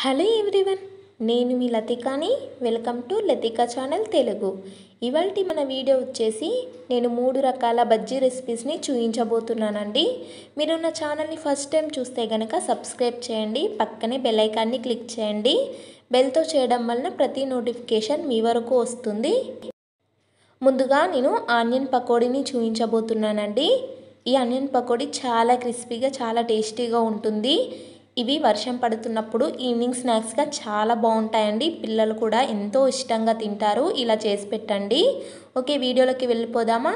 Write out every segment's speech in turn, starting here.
hello everyone నేను మీ లతికాని welcome to Latika channel Telugu ఇవాళ మన వీడియో వచ్చేసి నేను మూడు రకాల బజ్జీ రెసిపీస్ని చూపించబోతున్నానండి మీరు నా ఛానల్ని ఫస్ట్ టైం చూస్తే కనుక సబ్స్క్రైబ్ చేయండి పక్కనే బెల్ క్లిక్ చేయండి బెల్తో చేయడం వలన ప్రతి నోటిఫికేషన్ మీ వరకు వస్తుంది ముందుగా నేను ఆనియన్ పకోడీని చూపించబోతున్నానండి ఈ ఆనియన్ పకోడీ చాలా క్రిస్పీగా చాలా టేస్టీగా ఉంటుంది ఇవి వర్షం పడుతున్నప్పుడు ఈవినింగ్ స్నాక్స్గా చాలా బాగుంటాయండి పిల్లలు కూడా ఎంతో ఇష్టంగా తింటారు ఇలా చేసి పెట్టండి ఓకే వీడియోలోకి వెళ్ళిపోదామా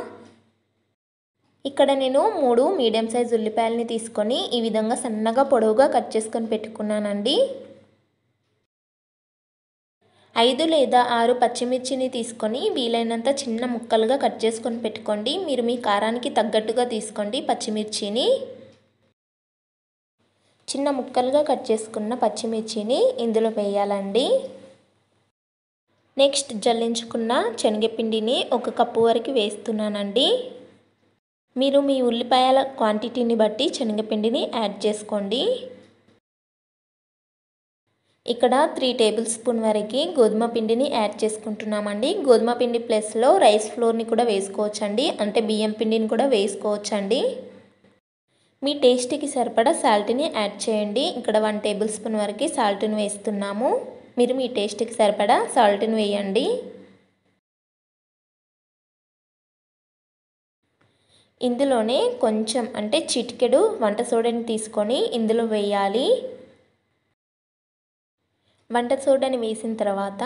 ఇక్కడ నేను మూడు మీడియం సైజ్ ఉల్లిపాయలని తీసుకొని ఈ విధంగా సన్నగా పొడవుగా కట్ చేసుకొని పెట్టుకున్నానండి ఐదు లేదా ఆరు పచ్చిమిర్చిని తీసుకొని వీలైనంత చిన్న ముక్కలుగా కట్ చేసుకొని పెట్టుకోండి మీరు మీ కారానికి తగ్గట్టుగా తీసుకోండి పచ్చిమిర్చిని చిన్న ముక్కలుగా కట్ చేసుకున్న పచ్చిమిర్చిని ఇందులో వేయాలండి నెక్స్ట్ జల్లించుకున్న శనగపిండిని ఒక కప్పు వరకు వేస్తున్నానండి మీరు మీ ఉల్లిపాయల క్వాంటిటీని బట్టి శనగపిండిని యాడ్ చేసుకోండి ఇక్కడ త్రీ టేబుల్ స్పూన్ వరకు గోధుమ పిండిని యాడ్ చేసుకుంటున్నామండి గోధుమ పిండి ప్లస్లో రైస్ ఫ్లోర్ని కూడా వేసుకోవచ్చండి అంటే బియ్యం పిండిని కూడా వేసుకోవచ్చండి మీ టేస్ట్కి సరిపడా సాల్ట్ని యాడ్ చేయండి ఇక్కడ వన్ టేబుల్ స్పూన్ వరకు సాల్ట్ని వేస్తున్నాము మీరు మీ టేస్ట్కి సరిపడా సాల్ట్ను వేయండి ఇందులోనే కొంచెం అంటే చిటికెడు వంట సోడాని తీసుకొని ఇందులో వేయాలి వంట సోడాని వేసిన తర్వాత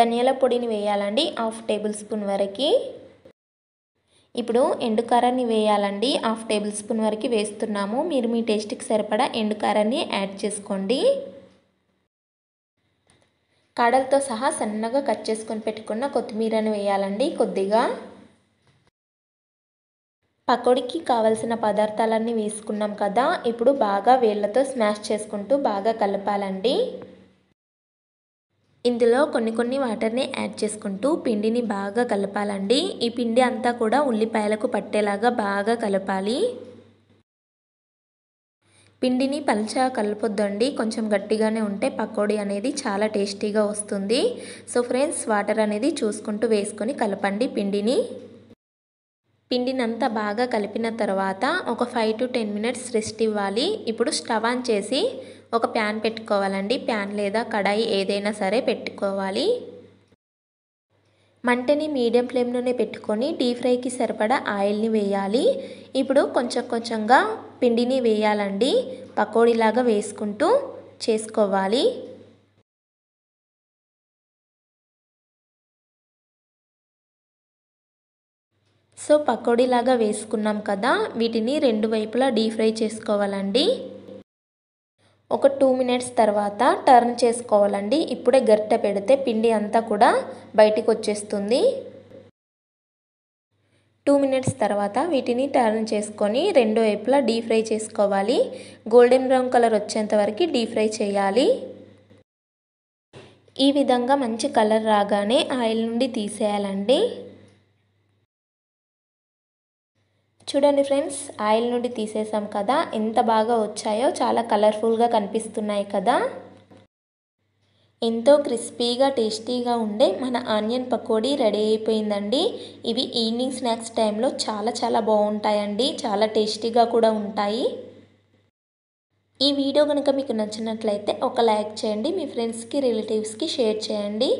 ధనియాల పొడిని వేయాలండి హాఫ్ టేబుల్ స్పూన్ వరకు ఇప్పుడు ఎండు వేయాలండి హాఫ్ టేబుల్ స్పూన్ వరకు వేస్తున్నాము మీరు మీ టేస్ట్కి సరిపడా ఎండు యాడ్ చేసుకోండి కాడలతో సహా సన్నగా కట్ చేసుకొని పెట్టుకున్న కొత్తిమీరను వేయాలండి కొద్దిగా పకోడీకి కావలసిన పదార్థాలన్నీ వేసుకున్నాం కదా ఇప్పుడు బాగా వేళ్ళతో స్మాష్ చేసుకుంటూ బాగా కలపాలండి ఇందులో కొన్ని కొన్ని వాటర్ని యాడ్ చేసుకుంటూ పిండిని బాగా కలపాలండి ఈ పిండి అంతా కూడా ఉల్లిపాయలకు పట్టేలాగా బాగా కలపాలి పిండిని పలుచగా కలపొద్దండి కొంచెం గట్టిగానే ఉంటే పకోడీ అనేది చాలా టేస్టీగా వస్తుంది సో ఫ్రెండ్స్ వాటర్ అనేది చూసుకుంటూ వేసుకొని కలపండి పిండిని పిండినంతా బాగా కలిపిన తర్వాత ఒక five to ten minutes rest ఇవ్వాలి ఇప్పుడు స్టవ్ ఆన్ చేసి ఒక ప్యాన్ పెట్టుకోవాలండి ప్యాన్ లేదా కడాయి ఏదైనా సరే పెట్టుకోవాలి మంటని మీడియం ఫ్లేమ్లోనే పెట్టుకొని డీప్ ఫ్రైకి సరిపడా ఆయిల్ని వేయాలి ఇప్పుడు కొంచెం కొంచెంగా పిండిని వేయాలండి పకోడీలాగా వేసుకుంటూ చేసుకోవాలి సో పకోడీలాగా వేసుకున్నాం కదా వీటిని రెండు వైపులా డీప్ ఫ్రై చేసుకోవాలండి ఒక టూ మినిట్స్ తర్వాత టర్న్ చేసుకోవాలండి ఇప్పుడే గరిట పెడితే పిండి అంతా కూడా బయటికి వచ్చేస్తుంది టూ మినిట్స్ తర్వాత వీటిని టర్న్ చేసుకొని రెండో వైపులా డీప్ ఫ్రై చేసుకోవాలి గోల్డెన్ బ్రౌన్ కలర్ వచ్చేంత వరకు డీప్ ఫ్రై చేయాలి ఈ విధంగా మంచి కలర్ రాగానే ఆయిల్ నుండి తీసేయాలండి చూడండి ఫ్రెండ్స్ ఆయిల్ నుండి తీసేసాం కదా ఎంత బాగా వచ్చాయో చాలా కలర్ఫుల్గా కనిపిస్తున్నాయి కదా ఎంతో క్రిస్పీగా టేస్టీగా ఉండే మన ఆనియన్ పకోడీ రెడీ అయిపోయిందండి ఇవి ఈవినింగ్ స్నాక్స్ టైంలో చాలా చాలా బాగుంటాయండి చాలా టేస్టీగా కూడా ఉంటాయి ఈ వీడియో కనుక మీకు నచ్చినట్లయితే ఒక లైక్ చేయండి మీ ఫ్రెండ్స్కి రిలేటివ్స్కి షేర్ చేయండి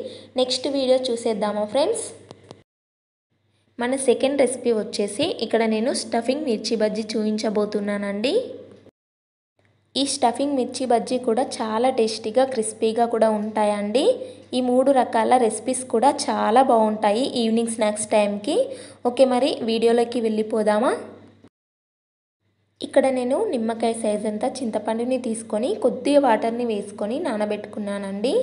నెక్స్ట్ వీడియో చూసేద్దామా ఫ్రెండ్స్ మన సెకండ్ రెసిపీ వచ్చేసి ఇక్కడ నేను స్టఫింగ్ మిర్చి బజ్జీ చూపించబోతున్నానండి ఈ స్టఫింగ్ మిర్చి బజ్జీ కూడా చాలా టేస్టీగా క్రిస్పీగా కూడా ఉంటాయండి ఈ మూడు రకాల రెసిపీస్ కూడా చాలా బాగుంటాయి ఈవినింగ్ స్నాక్స్ టైంకి ఓకే మరి వీడియోలోకి వెళ్ళిపోదామా ఇక్కడ నేను నిమ్మకాయ సైజ్ అంతా చింతపండుని తీసుకొని కొద్దిగా వాటర్ని వేసుకొని నానబెట్టుకున్నానండి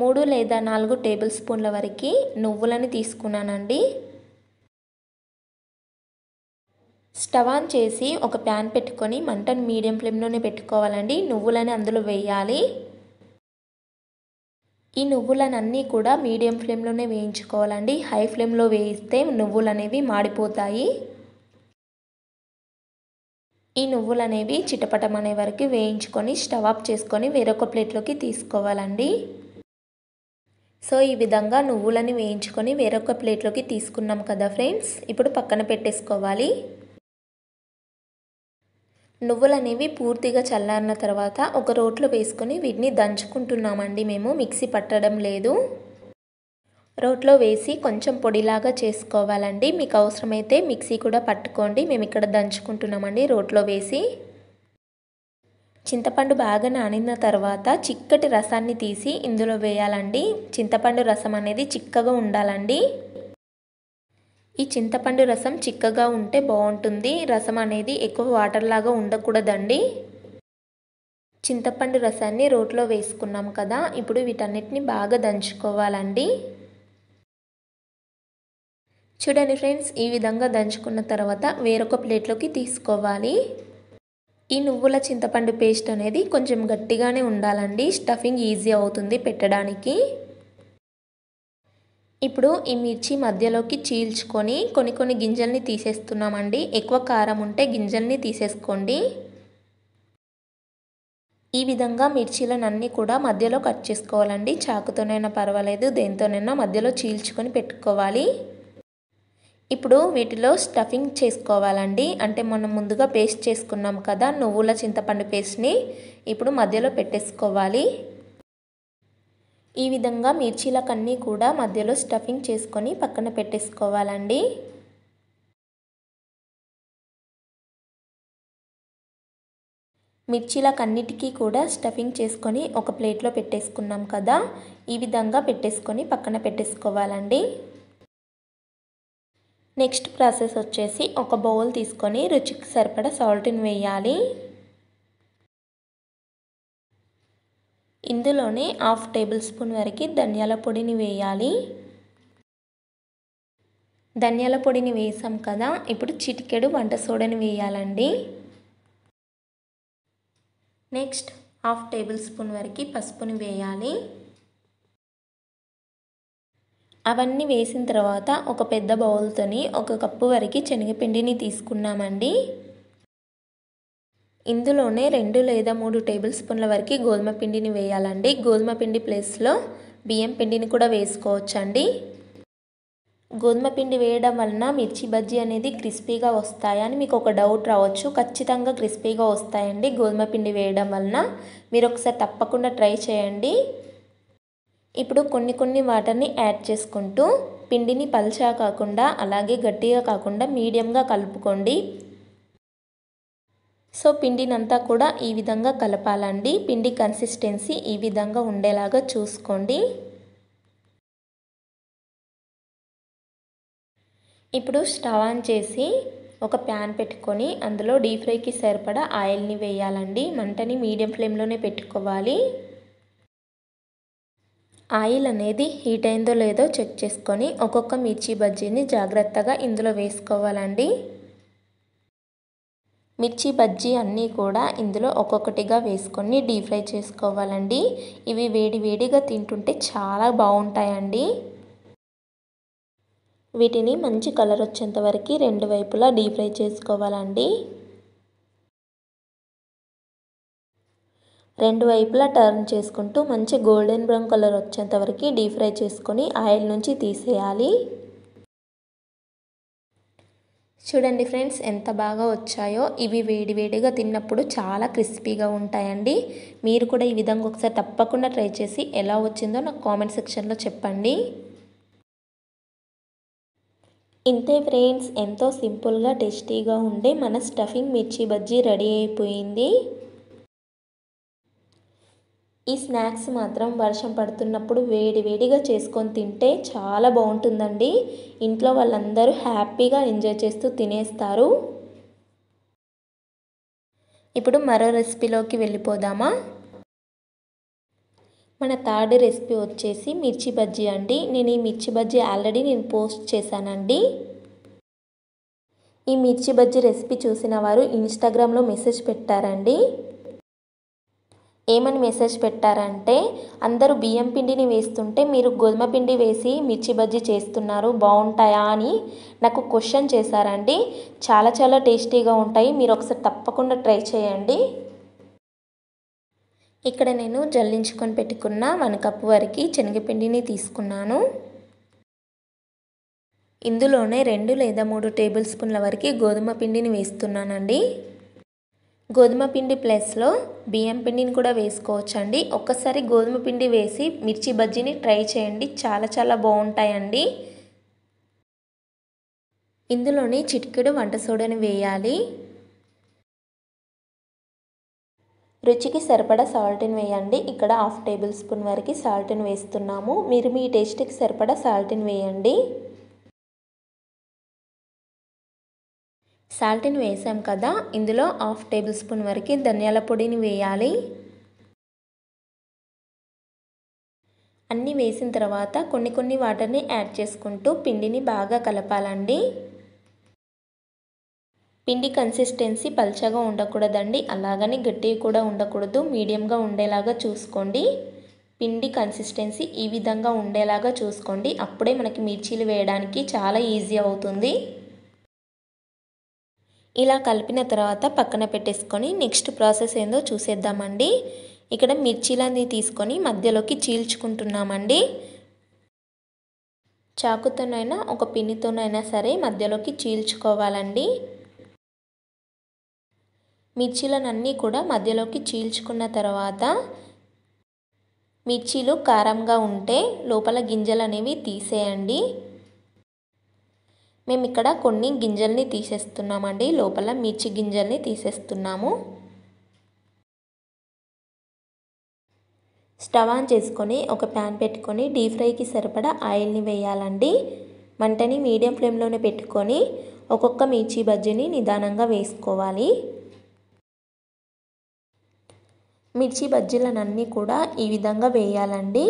మూడు లేదా నాలుగు టేబుల్ స్పూన్ల వరకు నువ్వులని తీసుకున్నానండి స్టవ్ ఆన్ చేసి ఒక ప్యాన్ పెట్టుకొని మంటను మీడియం ఫ్లేమ్లోనే పెట్టుకోవాలండి నువ్వులని అందులో వేయాలి ఈ నువ్వులనన్నీ కూడా మీడియం ఫ్లేమ్లోనే వేయించుకోవాలండి హై ఫ్లేమ్లో వేయిస్తే నువ్వులు అనేవి మాడిపోతాయి ఈ నువ్వులు అనేవి చిటపటం అనే వరకు వేయించుకొని స్టవ్ ఆఫ్ చేసుకొని వేరొక ప్లేట్లోకి తీసుకోవాలండి సో ఈ విధంగా నువ్వులని వేయించుకొని వేరొక ప్లేట్లోకి తీసుకున్నాం కదా ఫ్రెండ్స్ ఇప్పుడు పక్కన పెట్టేసుకోవాలి నువ్వులు అనేవి పూర్తిగా చల్లారిన తర్వాత ఒక రోట్లో వేసుకొని వీటిని దంచుకుంటున్నామండి మేము మిక్సీ పట్టడం లేదు రోట్లో వేసి కొంచెం పొడిలాగా చేసుకోవాలండి మీకు అవసరమైతే మిక్సీ కూడా పట్టుకోండి మేము ఇక్కడ దంచుకుంటున్నామండి రోట్లో వేసి చింతపండు బాగా నానిన తర్వాత చిక్కటి రసాన్ని తీసి ఇందులో వేయాలండి చింతపండు రసం అనేది చిక్కగా ఉండాలండి ఈ చింతపండు రసం చిక్కగా ఉంటే బాగుంటుంది రసం అనేది ఎక్కువ వాటర్ లాగా ఉండకూడదండి చింతపండు రసాన్ని రోట్లో వేసుకున్నాం కదా ఇప్పుడు వీటన్నిటిని బాగా దంచుకోవాలండి చూడండి ఫ్రెండ్స్ ఈ విధంగా దంచుకున్న తర్వాత వేరొక ప్లేట్లోకి తీసుకోవాలి ఈ నువ్వుల చింతపండు పేస్ట్ అనేది కొంచెం గట్టిగానే ఉండాలండి స్టఫింగ్ ఈజీ అవుతుంది పెట్టడానికి ఇప్పుడు ఈ మిర్చి మధ్యలోకి చీల్చుకొని కొన్ని కొన్ని గింజల్ని తీసేస్తున్నామండి ఎక్కువ కారం ఉంటే గింజల్ని తీసేసుకోండి ఈ విధంగా మిర్చీలనన్నీ కూడా మధ్యలో కట్ చేసుకోవాలండి చాకుతోనైనా పర్వాలేదు దేంతోనైనా మధ్యలో చీల్చుకొని పెట్టుకోవాలి ఇప్పుడు వీటిలో స్టఫింగ్ చేసుకోవాలండి అంటే మనం ముందుగా పేస్ట్ చేసుకున్నాం కదా నువ్వుల చింతపండు పేస్ట్ని ఇప్పుడు మధ్యలో పెట్టేసుకోవాలి ఈ విధంగా మిర్చీలకన్నీ కూడా మధ్యలో స్టఫింగ్ చేసుకొని పక్కన పెట్టేసుకోవాలండి మిర్చీలకన్నిటికీ కూడా స్టఫింగ్ చేసుకొని ఒక ప్లేట్లో పెట్టేసుకున్నాం కదా ఈ విధంగా పెట్టేసుకొని పక్కన పెట్టేసుకోవాలండి నెక్స్ట్ ప్రాసెస్ వచ్చేసి ఒక బౌల్ తీసుకొని రుచికి సరిపడా సాల్ట్ని వేయాలి ఇందులోనే హాఫ్ టేబుల్ స్పూన్ వరకు ధనియాల పొడిని వేయాలి ధనియాల పొడిని వేసాం కదా ఇప్పుడు చిటికెడు వంట సోడని వేయాలండి నెక్స్ట్ హాఫ్ టేబుల్ స్పూన్ వరకు పసుపుని వేయాలి అవన్నీ వేసిన తర్వాత ఒక పెద్ద బౌల్తోని ఒక కప్పు వరకు శనగపిండిని తీసుకున్నామండి ఇందులోనే రెండు లేదా మూడు టేబుల్ స్పూన్ల వరకు గోధుమ పిండిని వేయాలండి గోధుమ పిండి ప్లేస్లో బియ్యం పిండిని కూడా వేసుకోవచ్చండి గోధుమ పిండి వేయడం వలన మిర్చి బజ్జీ అనేది క్రిస్పీగా వస్తాయని మీకు ఒక డౌట్ రావచ్చు ఖచ్చితంగా క్రిస్పీగా వస్తాయండి గోధుమ పిండి వేయడం వలన మీరు ఒకసారి తప్పకుండా ట్రై చేయండి ఇప్పుడు కొన్ని కొన్ని వాటర్ని యాడ్ చేసుకుంటూ పిండిని పల్చా కాకుండా అలాగే గట్టిగా కాకుండా మీడియంగా కలుపుకోండి సో పిండినంతా కూడా ఈ విధంగా కలపాలండి పిండి కన్సిస్టెన్సీ ఈ విధంగా ఉండేలాగా చూసుకోండి ఇప్పుడు స్టవ్ ఆన్ చేసి ఒక ప్యాన్ పెట్టుకొని అందులో డీప్ ఫ్రైకి సరిపడా ఆయిల్ని వేయాలండి మంటని మీడియం ఫ్లేమ్లోనే పెట్టుకోవాలి ఆయిల్ అనేది హీట్ అయిందో లేదో చెక్ చేసుకొని ఒక్కొక్క మిర్చి బజ్జీని జాగ్రత్తగా ఇందులో వేసుకోవాలండి మిర్చి బజ్జీ అన్నీ కూడా ఇందులో ఒక్కొక్కటిగా వేసుకొని డీప్ ఫ్రై చేసుకోవాలండి ఇవి వేడి వేడిగా తింటుంటే చాలా బాగుంటాయండి వీటిని మంచి కలర్ వచ్చేంత వరకు రెండు వైపులా డీప్ ఫ్రై చేసుకోవాలండి రెండు వైపులా టర్న్ చేసుకుంటూ మంచి గోల్డెన్ బ్రౌన్ కలర్ వచ్చేంత వరకు డీప్ ఫ్రై చేసుకొని ఆయిల్ నుంచి తీసేయాలి చూడండి ఫ్రెండ్స్ ఎంత బాగా వచ్చాయో ఇవి వేడివేడిగా తిన్నప్పుడు చాలా క్రిస్పీగా ఉంటాయండి మీరు కూడా ఈ విధంగా ఒకసారి తప్పకుండా ట్రై చేసి ఎలా వచ్చిందో నాకు కామెంట్ సెక్షన్లో చెప్పండి ఇంతే ఫ్రెండ్స్ ఎంతో సింపుల్గా టేస్టీగా ఉండే మన స్టఫింగ్ మిర్చి బజ్జీ రెడీ అయిపోయింది ఈ స్నాక్స్ మాత్రం వర్షం పడుతున్నప్పుడు వేడి వేడిగా చేసుకొని తింటే చాలా బాగుంటుందండి ఇంట్లో వాళ్ళందరూ హ్యాపీగా ఎంజాయ్ చేస్తూ తినేస్తారు ఇప్పుడు మరో రెసిపీలోకి వెళ్ళిపోదామా మన థర్డ్ రెసిపీ వచ్చేసి మిర్చి బజ్జీ అండి నేను ఈ మిర్చి బజ్జీ ఆల్రెడీ నేను పోస్ట్ చేశానండి ఈ మిర్చి బజ్జీ రెసిపీ చూసిన వారు ఇన్స్టాగ్రామ్లో మెసేజ్ పెట్టారండి ఏమని మెసేజ్ పెట్టారంటే అందరూ బియ్యం పిండిని వేస్తుంటే మీరు గోధుమ పిండి వేసి మిర్చి బజ్జీ చేస్తున్నారు బాగుంటాయా అని నాకు క్వశ్చన్ చేశారండి చాలా చాలా టేస్టీగా ఉంటాయి మీరు ఒకసారి తప్పకుండా ట్రై చేయండి ఇక్కడ నేను జల్లించుకొని పెట్టుకున్న వన్ కప్ వరకు శనగపిండిని తీసుకున్నాను ఇందులోనే రెండు లేదా మూడు టేబుల్ స్పూన్ల వరకు గోధుమ పిండిని వేస్తున్నానండి గోధుమ పిండి ప్లస్లో బియ్యం పిండిని కూడా వేసుకోవచ్చండి ఒక్కసారి గోధుమ పిండి వేసి మిర్చి బజ్జీని ట్రై చేయండి చాలా చాలా బాగుంటాయండి ఇందులోనే చిటికెడు వంట సోడాని వేయాలి రుచికి సరిపడా సాల్ట్ని వేయండి ఇక్కడ హాఫ్ టేబుల్ స్పూన్ వరకు సాల్ట్ని వేస్తున్నాము మీరు మీ టేస్ట్కి సరిపడా సాల్ట్ని వేయండి సాల్ట్ని వేసాం కదా ఇందులో హాఫ్ టేబుల్ స్పూన్ వరకు ధనియాల పొడిని వేయాలి అన్నీ వేసిన తర్వాత కొన్ని కొన్ని వాటర్ని యాడ్ చేసుకుంటూ పిండిని బాగా కలపాలండి పిండి కన్సిస్టెన్సీ పల్చగా ఉండకూడదండి అలాగని గట్టిగా కూడా ఉండకూడదు మీడియంగా ఉండేలాగా చూసుకోండి పిండి కన్సిస్టెన్సీ ఈ విధంగా ఉండేలాగా చూసుకోండి అప్పుడే మనకి మిర్చీలు వేయడానికి చాలా ఈజీ అవుతుంది ఇలా కలిపిన తర్వాత పక్కన పెట్టేసుకొని నెక్స్ట్ ప్రాసెస్ ఏందో చూసేద్దామండి ఇక్కడ మిర్చీలన్నీ తీసుకొని మధ్యలోకి చీల్చుకుంటున్నామండి చాకుతోనైనా ఒక పిన్నితోనైనా సరే మధ్యలోకి చీల్చుకోవాలండి మిర్చీలనన్నీ కూడా మధ్యలోకి చీల్చుకున్న తర్వాత మిర్చీలు కారంగా ఉంటే లోపల గింజలు అనేవి తీసేయండి మేము ఇక్కడ కొన్ని గింజల్ని తీసేస్తున్నామండి లోపల మిర్చి గింజల్ని తీసేస్తున్నాము స్టవ్ ఆన్ చేసుకొని ఒక ప్యాన్ పెట్టుకొని డీప్ ఫ్రైకి సరిపడా ఆయిల్ని వేయాలండి మంటని మీడియం ఫ్లేమ్లోనే పెట్టుకొని ఒక్కొక్క మిర్చి బజ్జీని నిదానంగా వేసుకోవాలి మిర్చి బజ్జీలనన్నీ కూడా ఈ విధంగా వేయాలండి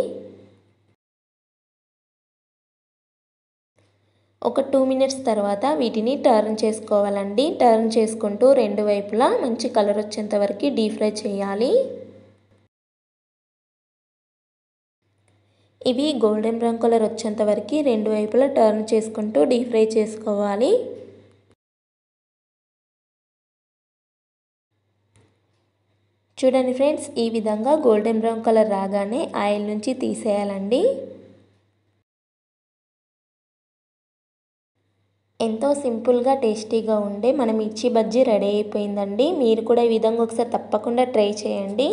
ఒక టూ మినిట్స్ తర్వాత వీటిని టర్న్ చేసుకోవాలండి టర్న్ చేసుకుంటూ రెండు వైపులా మంచి కలర్ వచ్చేంత వరకు డీప్ ఫ్రై చేయాలి ఇవి గోల్డెన్ బ్రౌన్ కలర్ వచ్చేంత వరకు రెండు వైపులా టర్న్ చేసుకుంటూ డీప్ ఫ్రై చేసుకోవాలి చూడండి ఫ్రెండ్స్ ఈ విధంగా గోల్డెన్ బ్రౌన్ కలర్ రాగానే ఆయిల్ నుంచి తీసేయాలండి ఎంతో సింపుల్గా టేస్టీగా ఉండే మన మిర్చి బజ్జీ రెడీ అయిపోయిందండి మీరు కూడా ఈ విధంగా ఒకసారి తప్పకుండా ట్రై చేయండి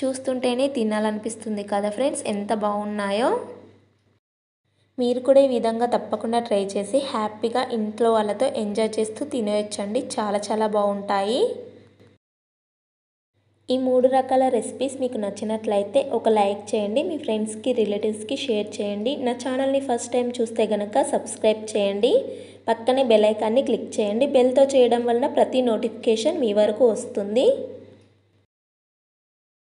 చూస్తుంటేనే తినాలనిపిస్తుంది కదా ఫ్రెండ్స్ ఎంత బాగున్నాయో మీరు కూడా ఈ విధంగా తప్పకుండా ట్రై చేసి హ్యాపీగా ఇంట్లో వాళ్ళతో ఎంజాయ్ చేస్తూ తినేయచ్చండి చాలా చాలా బాగుంటాయి ఈ మూడు రకాల రెసిపీస్ మీకు నచ్చినట్లయితే ఒక లైక్ చేయండి మీ ఫ్రెండ్స్కి రిలేటివ్స్కి షేర్ చేయండి నా ఛానల్ని ఫస్ట్ టైం చూస్తే కనుక సబ్స్క్రైబ్ చేయండి పక్కనే బెల్ ఐకాన్ని క్లిక్ చేయండి బెల్తో చేయడం వలన ప్రతి నోటిఫికేషన్ మీ వరకు వస్తుంది